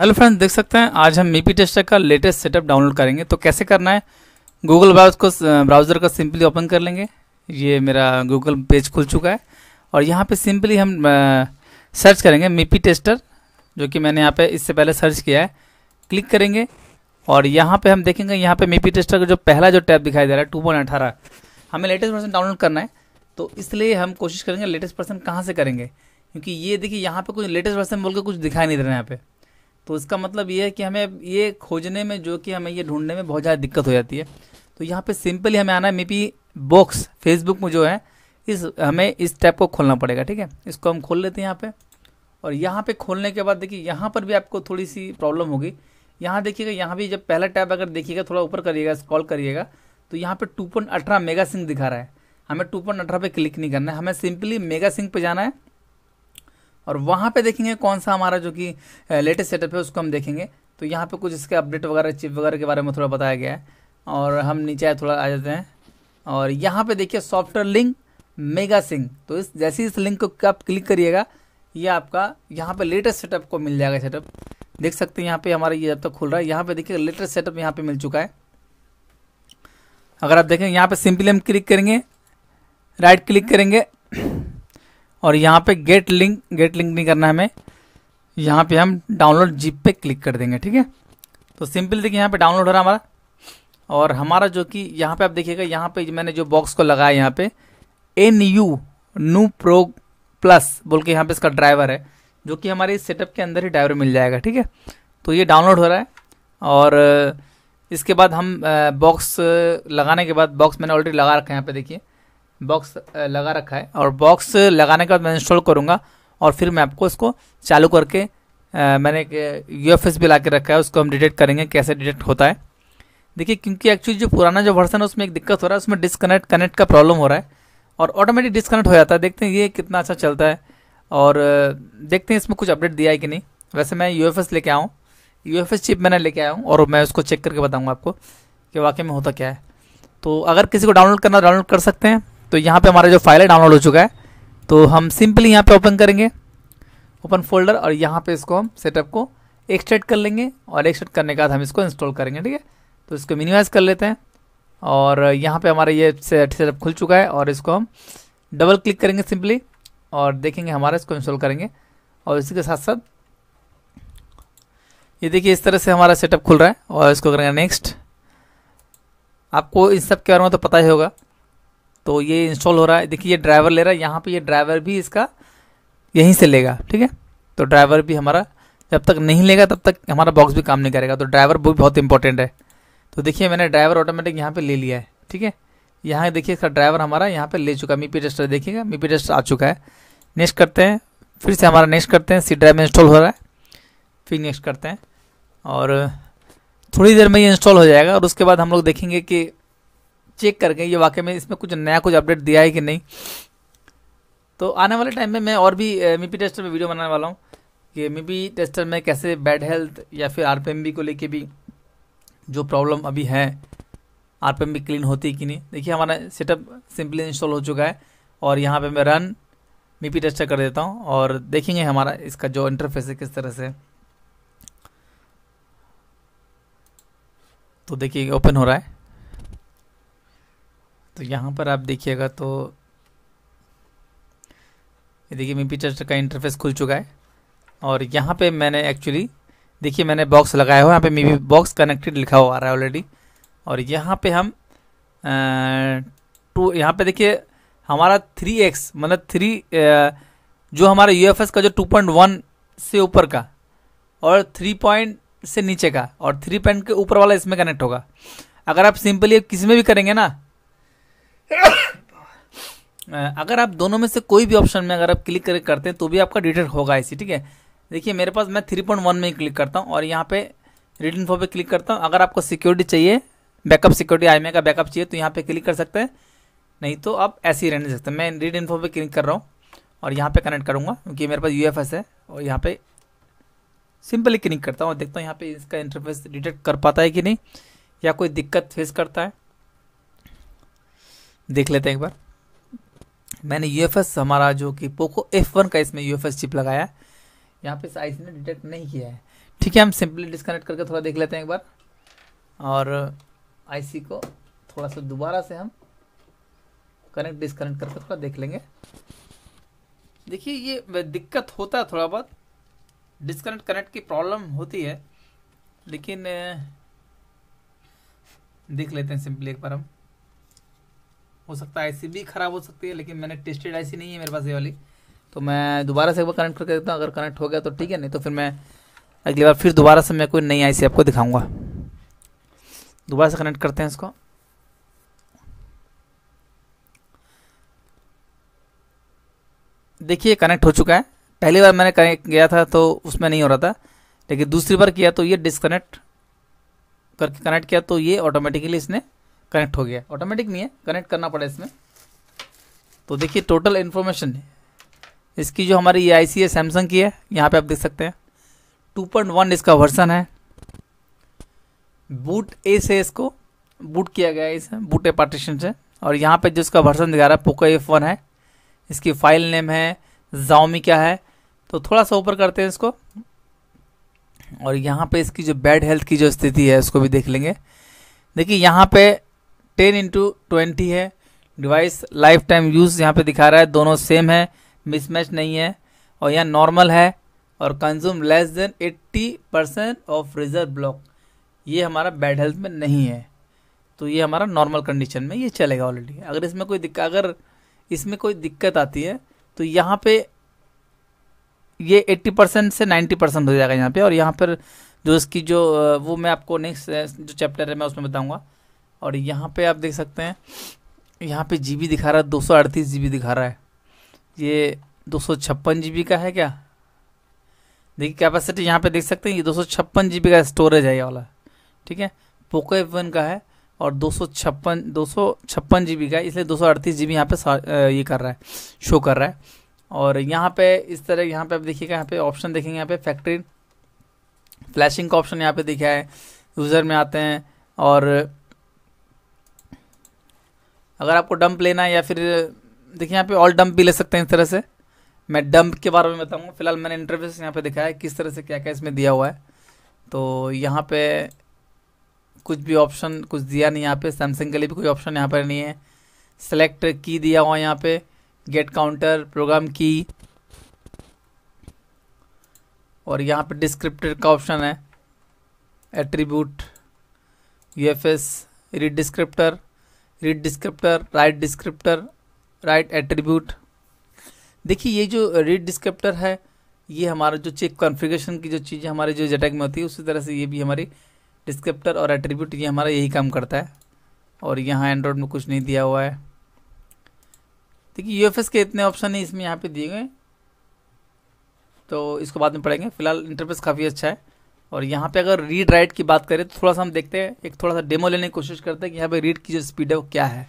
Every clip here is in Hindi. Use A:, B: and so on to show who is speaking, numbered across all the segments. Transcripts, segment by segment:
A: हेलो फ्रेंड्स देख सकते हैं आज हम मीपी टेस्टर का लेटेस्ट सेटअप डाउनलोड करेंगे तो कैसे करना है गूगल ब्राउज को ब्राउज़र का सिंपली ओपन कर लेंगे ये मेरा गूगल पेज खुल चुका है और यहाँ पे सिंपली हम सर्च करेंगे मीपी टेस्टर जो कि मैंने यहाँ पे इससे पहले सर्च किया है क्लिक करेंगे और यहाँ पर हम देखेंगे यहाँ पर मीपी टेस्टर का जो पहला जो टैप दिखाई दे रहा है टू हमें लेटेस्ट पर्सन डाउनलोड करना है तो इसलिए हम कोशिश करेंगे लेटेस्ट वर्सन कहाँ से करेंगे क्योंकि ये देखिए यहाँ पर कुछ लेटेस्ट वर्सन बोल के कुछ दिखाई नहीं दे रहे हैं यहाँ पर तो इसका मतलब ये है कि हमें ये खोजने में जो कि हमें ये ढूंढने में बहुत ज़्यादा दिक्कत हो जाती है तो यहाँ पे सिंपली हमें आना है मेपी बॉक्स फेसबुक में जो है इस हमें इस टैप को खोलना पड़ेगा ठीक है इसको हम खोल लेते हैं यहाँ पे और यहाँ पे खोलने के बाद देखिए यहाँ पर भी आपको थोड़ी सी प्रॉब्लम होगी यहाँ देखिएगा यहाँ भी जब पहला टैप अगर देखिएगा थोड़ा ऊपर करिएगा स्क्रॉल करिएगा तो यहाँ पर टू पॉइंट अठारह मेगा सिंह दिखा रहा है हमें टू पॉइंट अठारह पे क्लिक नहीं करना है हमें सिंपली मेगा सिंह पे जाना है और वहां पे देखेंगे कौन सा हमारा जो कि लेटेस्ट सेटअप है उसको हम देखेंगे तो यहाँ पे कुछ इसके अपडेट वगैरह चिप वगैरह के बारे में थोड़ा बताया गया है और हम नीचे आए थोड़ा आ जाते हैं और यहाँ पे देखिए सॉफ्टवेयर लिंक मेगा सिंह तो इस जैसे इस लिंक को आप क्लिक करिएगा ये आपका यहाँ पे लेटेस्ट सेटअप को मिल जाएगा सेटअप देख सकते हैं यहाँ पे हमारा ये जब तक खुल रहा है यहाँ पे देखिए लेटेस्ट सेटअप यहाँ पे मिल चुका है अगर आप देखें यहाँ पे सिंपली हम क्लिक करेंगे राइट क्लिक करेंगे और यहाँ पे गेट लिंक गेट लिंक नहीं करना हमें यहाँ पे हम डाउनलोड जीप पे क्लिक कर देंगे ठीक है तो सिंपल देखिए यहाँ पे डाउनलोड हो रहा हमारा और हमारा जो कि यहाँ पे आप देखिएगा यहाँ पे मैंने जो बॉक्स को लगाया यहाँ पे N U new pro plus बोल के यहाँ पे इसका ड्राइवर है जो कि हमारे इस सेटअप के अंदर ही ड्राइवर मिल जाएगा ठीक है तो ये डाउनलोड हो रहा है और इसके बाद हम बॉक्स लगाने के बाद बॉक्स मैंने ऑलरेडी लगा रखा है यहाँ पे देखिए बॉक्स लगा रखा है और बॉक्स लगाने के बाद मैं इंस्टॉल करूँगा और फिर मैं आपको इसको चालू करके आ, मैंने एक यू एफ भी ला के रखा है उसको हम डिटेक्ट करेंगे कैसे डिटेक्ट होता है देखिए क्योंकि एक्चुअली जो पुराना जो वर्सन है उसमें एक दिक्कत हो रहा है उसमें डिसकनेक्ट कनेक्ट का प्रॉब्लम हो रहा है और ऑटोमेटिक डिसकनेक्ट हो जाता है देखते हैं ये कितना अच्छा चलता है और देखते हैं इसमें कुछ अपडेट दिया है कि नहीं वैसे मैं यू एफ लेके आऊँ यू एफ चिप मैंने लेके आया हूँ और मैं उसको चेक करके बताऊँगा आपको कि वाकई में होता क्या है तो अगर किसी को डाउनलोड करना डाउनलोड कर सकते हैं तो यहाँ पे हमारा जो फाइल है डाउनलोड हो चुका है तो हम सिंपली यहाँ पे ओपन करेंगे ओपन फोल्डर और यहाँ पे इसको हम सेटअप को एक्सटेट कर लेंगे और एक्सट्रेट करने के बाद हम इसको इंस्टॉल करेंगे ठीक है तो इसको मिनिमाइज़ कर लेते हैं और यहाँ पे हमारा ये सेटअप खुल चुका है और इसको हम डबल क्लिक करेंगे सिंपली और देखेंगे हमारा इसको इंस्टॉल करेंगे और इसी के साथ साथ ये देखिए इस तरह से हमारा सेटअप खुल रहा है और इसको करेंगे नेक्स्ट आपको इन सब के बारे में तो पता ही होगा तो ये इंस्टॉल हो रहा है देखिए ये ड्राइवर ले रहा है यहाँ पे ये ड्राइवर भी इसका यहीं से लेगा ठीक है तो ड्राइवर भी हमारा जब तक नहीं लेगा तब तक हमारा बॉक्स भी काम नहीं करेगा तो ड्राइवर भी बहुत इंपॉर्टेंट है तो देखिए मैंने ड्राइवर ऑटोमेटिक यहाँ पर ले लिया है ठीक है यहाँ देखिए इसका ड्राइवर हमारा यहाँ पर ले चुका है मीपी टेस्टर देखिएगा मीपी टेस्टर आ चुका है नेक्स्ट करते हैं फिर से हमारा नेक्स्ट करते हैं सी ड्राइव में इंस्टॉल हो रहा है फिर नेक्स्ट करते हैं और थोड़ी देर में ये इंस्टॉल हो जाएगा और उसके बाद हम लोग देखेंगे कि चेक करके ये वाकई में इसमें कुछ नया कुछ अपडेट दिया है कि नहीं तो आने वाले टाइम में मैं और भी मी पी टेस्टर में वीडियो बनाने वाला हूँ कि मीपी टेस्टर में कैसे बैड हेल्थ या फिर आर को लेके भी जो प्रॉब्लम अभी है आर क्लीन होती है कि नहीं देखिए हमारा सेटअप सिंपली इंस्टॉल हो चुका है और यहाँ पर मैं रन मीपी टेस्टर कर देता हूँ और देखेंगे हमारा इसका जो इंटरफेस है किस तरह से तो देखिए ओपन हो रहा है तो यहाँ पर आप देखिएगा तो ये देखिए मी टीचर का इंटरफेस खुल चुका है और यहाँ पे मैंने एक्चुअली देखिए मैंने बॉक्स लगाया हुआ है यहाँ पे मे बॉक्स कनेक्टेड लिखा हुआ आ रहा है ऑलरेडी और यहाँ पे हम टू यहाँ पे देखिए हमारा थ्री एक्स मतलब थ्री जो हमारा यू का जो टू पॉइंट वन से ऊपर का और थ्री पॉइंट से नीचे का और थ्री पॉइंट के ऊपर वाला इसमें कनेक्ट होगा अगर आप सिंपली किसी में भी करेंगे ना अगर आप दोनों में से कोई भी ऑप्शन में अगर आप क्लिक करते हैं तो भी आपका डिटेक्ट होगा ऐसी ठीक है देखिए मेरे पास मैं थ्री पॉइंट वन में ही क्लिक करता हूँ और यहाँ पे रिटर्न फॉर पे क्लिक करता हूँ अगर आपको सिक्योरिटी चाहिए बैकअप सिक्योरिटी आई का बैकअप चाहिए तो यहाँ पे क्लिक कर सकते हैं नहीं तो आप ऐसे ही रहने सकते मैं रीड इन्फो पे क्लिक कर रहा हूँ और यहाँ पर कनेक्ट करूँगा क्योंकि मेरे पास यू है और यहाँ पर सिंपली क्लिक करता हूँ और देखता हूँ यहाँ पर इसका इंटरफेस डिटेक्ट कर पाता है कि नहीं या कोई दिक्कत फेस करता है देख लेते हैं एक बार मैंने यू हमारा जो कि पोको एफ वन का इसमें यू चिप लगाया है यहाँ पे साइज ने डिटेक्ट नहीं किया है ठीक है हम सिंपली डिस्कनेक्ट करके थोड़ा देख लेते हैं एक बार और आईसी को थोड़ा सा दोबारा से हम कनेक्ट डिस्कनेक्ट करके थोड़ा देख लेंगे देखिए ये दिक्कत होता है थोड़ा बहुत डिस्कनेक्ट कनेक्ट की प्रॉब्लम होती है लेकिन देख लेते हैं सिंपली एक बार हम हो सकता है आईसी भी ख़राब हो सकती है लेकिन मैंने टेस्टेड आईसी नहीं है मेरे पास ये वाली तो मैं दोबारा से एक बार कनेक्ट करके देखता हूँ अगर कनेक्ट हो गया तो ठीक है नहीं तो फिर मैं अगली बार फिर दोबारा से मैं कोई नई आई आपको दिखाऊँगा दोबारा से कनेक्ट करते हैं इसको देखिए कनेक्ट हो चुका है पहली बार मैंने कनेक्ट गया था तो उसमें नहीं हो रहा था लेकिन दूसरी बार किया तो ये डिसकनेक्ट करके कनेक्ट किया तो ये ऑटोमेटिकली इसने कनेक्ट हो गया ऑटोमेटिक नहीं है कनेक्ट करना पड़ा इसमें तो देखिए टोटल इन्फॉर्मेशन इसकी जो हमारी ई आई सी है सैमसंग की है यहाँ पे आप देख सकते हैं 2.1 इसका वर्सन है बूट ए से इसको बूट किया गया है इसे बूट ए पार्टीशन से और यहाँ पे जो इसका वर्सन दिखा रहा है पोको एफ वन है इसकी फाइल नेम है जाओमी क्या है तो थोड़ा सा ऊपर करते हैं इसको और यहाँ पे इसकी जो बैड हेल्थ की जो स्थिति है उसको भी देख लेंगे देखिए यहाँ पे टेन इंटू ट्वेंटी है डिवाइस लाइफ टाइम यूज़ यहाँ पे दिखा रहा है दोनों सेम है मिसमैच नहीं है और यहाँ नॉर्मल है और consume less than eighty percent of reserve block ये हमारा बैड हेल्थ में नहीं है तो ये हमारा नॉर्मल कंडीशन में ये चलेगा ऑलरेडी अगर इसमें कोई दिक्कत अगर इसमें कोई दिक्कत आती है तो यहाँ पे ये 80 परसेंट से 90 परसेंट हो जाएगा यहाँ पे और यहाँ पर जो इसकी जो वो मैं आपको नेक्स्ट जो चैप्टर है मैं उसमें बताऊँगा और यहाँ पे आप देख सकते हैं यहाँ पे जीबी दिखा रहा है दो सौ दिखा रहा है ये दो सौ का है क्या देखिए कैपेसिटी यहाँ पे देख सकते हैं ये दो सौ का स्टोरेज है ये वाला ठीक है पोको एफ का है और दो सौ छप्पन दो सौ छप्पन जी बी का इसलिए दो सौ अड़तीस जी बी यहाँ पे ये कर रहा है शो कर रहा है और यहाँ पे इस तरह यहाँ पे आप देखिएगा यहाँ पे ऑप्शन देखेंगे यहाँ पे फैक्ट्री फ्लैशिंग का ऑप्शन यहाँ पे दिखा है यूज़र में आते हैं और अगर आपको डंप लेना है या फिर देखिए यहाँ पे ऑल डंप भी ले सकते हैं इस तरह से मैं डंप के बारे में बताऊँगा फिलहाल मैंने इंटरव्यूस यहाँ पे दिखाया है किस तरह से क्या क्या इसमें दिया हुआ है तो यहाँ पे कुछ भी ऑप्शन कुछ दिया नहीं यहाँ पे सैमसंग के लिए भी कोई ऑप्शन यहाँ पर नहीं है सेलेक्ट की दिया हुआ है यहाँ पर गेट काउंटर प्रोग्राम की और यहाँ पे डिस्क्रिप्टर का ऑप्शन है attribute U F S read descriptor read descriptor write descriptor write attribute देखिए ये जो रीड डिस्क्रिप्टर है ये हमारा जो चेक कॉन्फ़िगरेशन की जो चीज़ें हमारे जो जेटैग में होती है उसी तरह से ये भी हमारी डिस्क्रिप्टर और एट्रीब्यूट ये हमारा यही काम करता है और यहाँ एंड्रॉयड में कुछ नहीं दिया हुआ है देखिए यू के इतने ऑप्शन हैं इसमें यहाँ पे दिए गए तो इसको बाद में पढ़ेंगे फिलहाल इंटरफेस काफ़ी अच्छा है और यहाँ पे अगर रीड राइट की बात करें तो थोड़ा सा हम देखते हैं एक थोड़ा सा डेमो लेने की कोशिश करते हैं कि यहाँ पे रीड की जो स्पीड है वो क्या है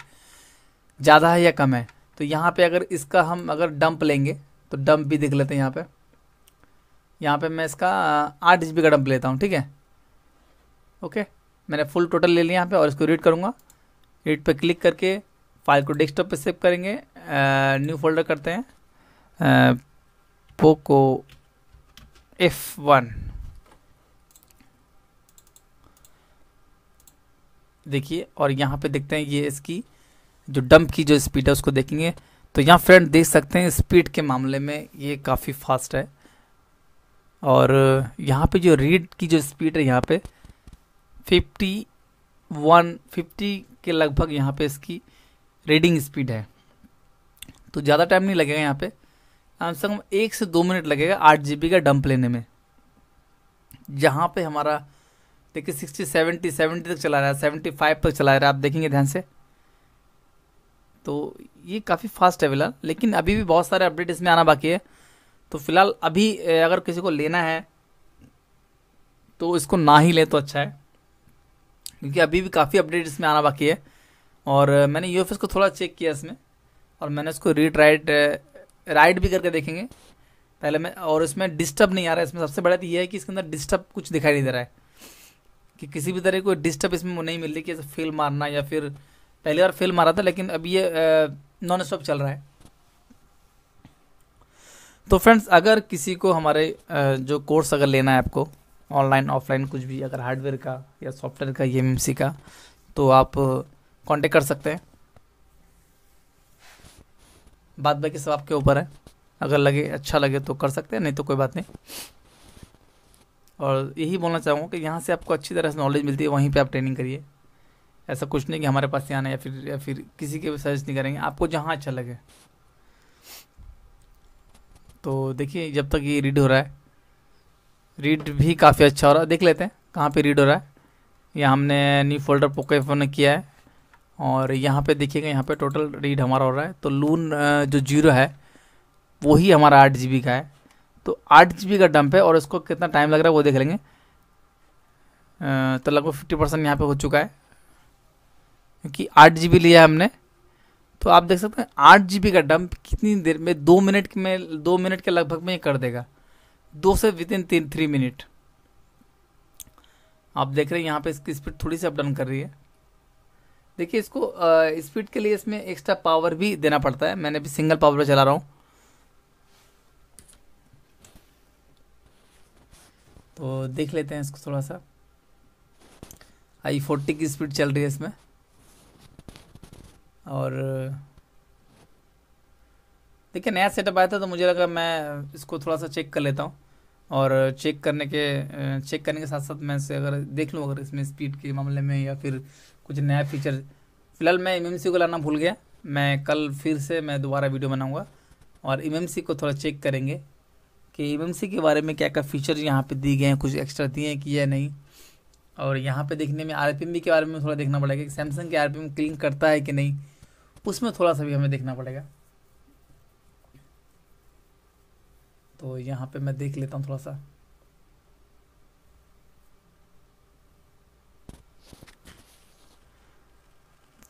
A: ज़्यादा है या कम है तो यहाँ पे अगर इसका हम अगर डंप लेंगे तो डंप भी देख लेते हैं यहाँ पे यहाँ पे मैं इसका आठ जी का डंप लेता हूँ ठीक है ओके मैंने फुल टोटल ले लिया यहाँ पर और इसको रीड करूँगा रीड पर क्लिक करके फाइल को डेस्कटॉप पर सेव करेंगे न्यू फोल्डर करते हैं पोको एफ वन देखिए और यहाँ पे देखते हैं ये इसकी जो डंप की जो स्पीड है उसको देखेंगे तो यहाँ फ्रेंड देख सकते हैं स्पीड के मामले में ये काफ़ी फास्ट है और यहाँ पे जो रीड की जो स्पीड है यहाँ पे 51 50 के लगभग यहाँ पे इसकी रीडिंग स्पीड है तो ज़्यादा टाइम नहीं लगेगा यहाँ पे कम से कम एक से दो मिनट लगेगा आठ जी का डंप लेने में जहाँ पे हमारा देखिए सिक्सटी सेवेंटी सेवेंटी तक चला रहा है सेवेंटी फाइव तक चला रहा है आप देखेंगे ध्यान से तो ये काफ़ी फास्ट है फिलहाल लेकिन अभी भी बहुत सारे अपडेट इसमें आना बाकी है तो फिलहाल अभी अगर किसी को लेना है तो इसको ना ही लें तो अच्छा है क्योंकि अभी भी काफ़ी अपडेट इसमें आना बाकी है और मैंने यू को थोड़ा चेक किया इसमें और मैंने इसको रीड राइट राइड भी करके देखेंगे पहले मैं और इसमें डिस्टर्ब नहीं आ रहा है इसमें सबसे बड़ा तो ये है कि इसके अंदर डिस्टर्ब कुछ दिखाई नहीं दे रहा है कि किसी भी तरह कोई डिस्टर्ब इसमें नहीं मिल रही कि फेल मारना या फिर पहली बार फेल मारा था लेकिन अब ये नॉन स्टॉप चल रहा है तो फ्रेंड्स अगर किसी को हमारे जो कोर्स अगर लेना है आपको ऑनलाइन ऑफलाइन कुछ भी अगर हार्डवेयर का या सॉफ्टवेयर का ई का तो आप कांटेक्ट कर सकते हैं बात बाकी सब आपके ऊपर है अगर लगे अच्छा लगे तो कर सकते हैं नहीं तो कोई बात नहीं और यही बोलना चाहूँगा कि यहाँ से आपको अच्छी तरह से नॉलेज मिलती है वहीं पे आप ट्रेनिंग करिए ऐसा कुछ नहीं कि हमारे पास यहाँ आना या फिर या फिर किसी के भी सजेस्ट नहीं करेंगे आपको जहाँ अच्छा लगे तो देखिए जब तक ये रीड हो रहा है रीड भी काफ़ी अच्छा हो रहा है देख लेते हैं कहाँ पे रीड हो रहा है यहाँ हमने न्यू फोल्डर पोके फोन किया है और यहाँ पे देखिएगा यहाँ पे टोटल रीड हमारा हो रहा है तो लून जो जीरो है वही हमारा आठ जी का है तो आठ जी का डंप है और इसको कितना टाइम लग रहा है वो देख लेंगे तो लगभग फिफ्टी परसेंट यहाँ पर हो चुका है क्योंकि आठ जी लिया है हमने तो आप देख सकते हैं आठ जी का डंप कितनी देर में दो मिनट में दो मिनट के लगभग में ये कर देगा दो से विद इन तीन थ्री मिनट आप देख रहे हैं यहाँ पे इसकी स्पीड थोड़ी सी अप डाउन कर रही है देखिए इसको स्पीड के लिए इसमें एक्स्ट्रा पावर भी देना पड़ता है मैंने भी सिंगल पावर पर चला रहा हूँ तो देख लेते हैं इसको थोड़ा सा आई फोर्टी की स्पीड चल रही है इसमें और देखिए नया सेटअप आया था तो मुझे लगा मैं इसको थोड़ा सा चेक कर लेता हूँ और चेक करने के चेक करने के साथ साथ मैं इसे अगर देख लूँ अगर इसमें स्पीड के मामले में या फिर कुछ नया फीचर फ़िलहाल मैं एम को लाना भूल गया मैं कल फिर से मैं दोबारा वीडियो बनाऊँगा और एम को थोड़ा चेक करेंगे कि एम के बारे में क्या क्या फीचर यहाँ पे दिए गए हैं कुछ एक्स्ट्रा दिए हैं कि या नहीं और यहाँ पे देखने में आर के बारे में थोड़ा देखना पड़ेगा कि सैमसंग के आर क्लीन करता है कि नहीं उसमें थोड़ा सा भी हमें देखना पड़ेगा तो यहाँ पे मैं देख लेता हूँ थोड़ा सा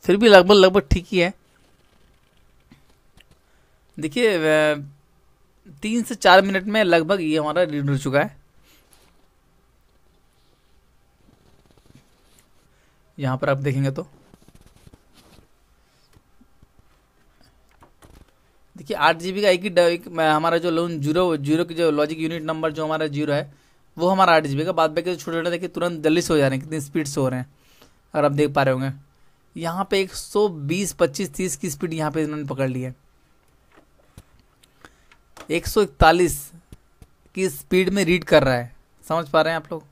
A: फिर भी लगभग लगभग ठीक ही है देखिए तीन से चार मिनट में लगभग ये हमारा रीड हो चुका है यहाँ पर आप देखेंगे तो देखिए आठ जीबी का एक ही हमारा जो लोन जीरो जीरो की जो लॉजिक यूनिट नंबर जो हमारा जीरो है वो हमारा आठ जीबी का बाद बाकी छोटे छोटे देखिए तुरंत जल्दी से हो जा रहे हैं कितनी स्पीड से हो रहे हैं अगर आप देख पा रहे होंगे यहाँ पे एक सौ बीस पच्चीस तीस की स्पीड यहाँ पे इन्होंने पकड़ ली है 141 की स्पीड में रीड कर रहा है समझ पा रहे हैं आप लोग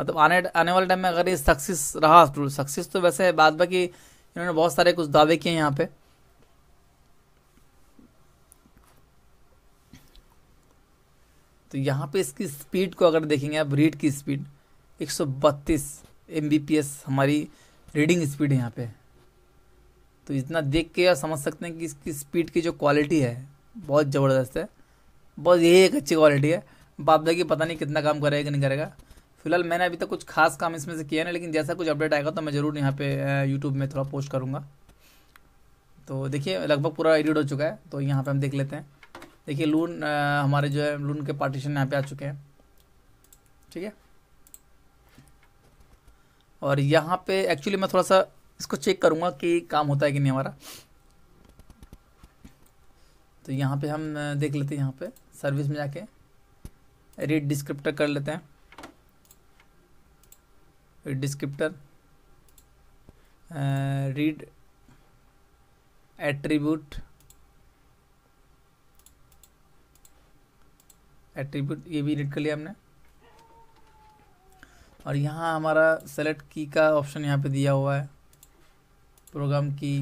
A: मतलब आने आने वाले टाइम में अगर ये सक्सेस रहा तो सक्सेस तो वैसे बाद बाकी इन्होंने बहुत सारे कुछ दावे किए यहाँ पे तो यहाँ पे इसकी स्पीड को अगर देखेंगे आप रीड की स्पीड 132 एमबीपीएस हमारी रीडिंग स्पीड है यहाँ पे तो इतना देख के आप समझ सकते हैं कि इसकी स्पीड की जो क्वालिटी है बहुत ज़बरदस्त है बस यही एक अच्छी क्वालिटी है बापदा की पता नहीं कितना काम करेगा कि नहीं करेगा फिलहाल मैंने अभी तक कुछ खास काम इसमें से किया ना लेकिन जैसा कुछ अपडेट आएगा तो मैं ज़रूर यहाँ पे यूट्यूब में थोड़ा पोस्ट करूँगा तो देखिए लगभग पूरा एडिट हो चुका है तो यहाँ पे हम देख लेते हैं देखिए लून आ, हमारे जो है लून के पार्टीशन यहाँ पे आ चुके हैं ठीक है और यहाँ पे एक्चुअली मैं थोड़ा सा इसको चेक करूँगा कि काम होता है कि नहीं हमारा तो यहाँ पे हम देख लेते हैं यहाँ पे सर्विस में जाके रीड डिस्क्रिप्टर कर लेते हैं read descriptor read attribute attribute ये भी रीड कर लिया हमने और यहाँ हमारा सेलेक्ट की का ऑप्शन यहाँ पे दिया हुआ है प्रोग्राम की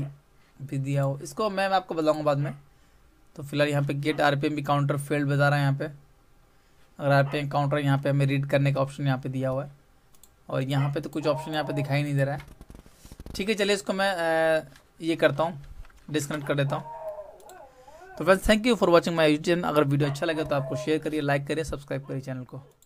A: भी दिया हो इसको मैं आपको बताऊँगा बाद में तो फिलहाल यहाँ पे गेट आर भी काउंटर फेल्ड बता रहा है यहाँ पे अगर आरपीएम काउंटर यहाँ पे हमें रीड करने का ऑप्शन यहाँ पे दिया हुआ है और यहाँ पे तो कुछ ऑप्शन यहाँ पे दिखाई नहीं दे रहा है ठीक है चलिए इसको मैं ये करता हूँ डिस्कनेक्ट कर देता हूँ तो friends thank you for watching my YouTube अगर वीडियो अच्छा लगे तो आपको शेयर करिए लाइक करिए सब्सक्राइब करिए चैनल को